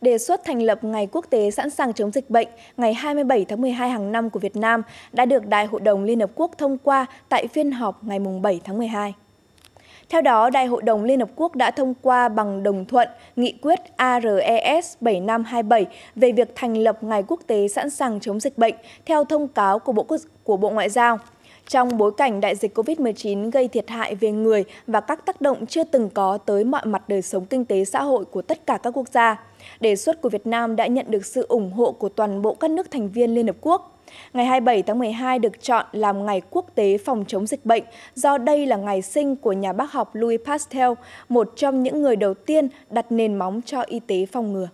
đề xuất thành lập Ngày Quốc tế sẵn sàng chống dịch bệnh ngày 27 tháng 12 hàng năm của Việt Nam đã được Đại hội đồng Liên Hợp Quốc thông qua tại phiên họp ngày 7 tháng 12. Theo đó, Đại hội đồng Liên Hợp Quốc đã thông qua bằng đồng thuận nghị quyết ARES 7527 về việc thành lập Ngày Quốc tế sẵn sàng chống dịch bệnh theo thông cáo của Bộ, của Bộ Ngoại giao. Trong bối cảnh đại dịch COVID-19 gây thiệt hại về người và các tác động chưa từng có tới mọi mặt đời sống kinh tế xã hội của tất cả các quốc gia, đề xuất của Việt Nam đã nhận được sự ủng hộ của toàn bộ các nước thành viên Liên Hợp Quốc. Ngày 27 tháng 12 được chọn làm Ngày Quốc tế phòng chống dịch bệnh do đây là ngày sinh của nhà bác học Louis Pasteur, một trong những người đầu tiên đặt nền móng cho y tế phòng ngừa.